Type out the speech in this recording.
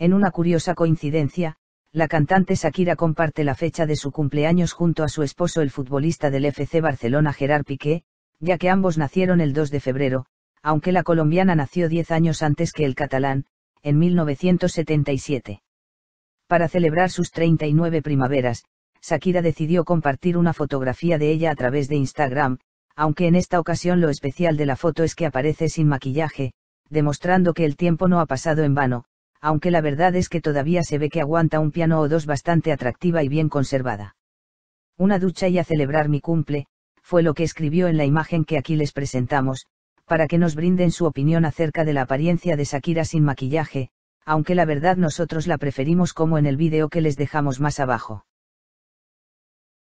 En una curiosa coincidencia, la cantante Shakira comparte la fecha de su cumpleaños junto a su esposo el futbolista del FC Barcelona Gerard Piqué, ya que ambos nacieron el 2 de febrero, aunque la colombiana nació 10 años antes que el catalán, en 1977. Para celebrar sus 39 primaveras, Shakira decidió compartir una fotografía de ella a través de Instagram, aunque en esta ocasión lo especial de la foto es que aparece sin maquillaje, demostrando que el tiempo no ha pasado en vano, aunque la verdad es que todavía se ve que aguanta un piano o dos bastante atractiva y bien conservada. Una ducha y a celebrar mi cumple, fue lo que escribió en la imagen que aquí les presentamos, para que nos brinden su opinión acerca de la apariencia de Shakira sin maquillaje, aunque la verdad nosotros la preferimos como en el vídeo que les dejamos más abajo.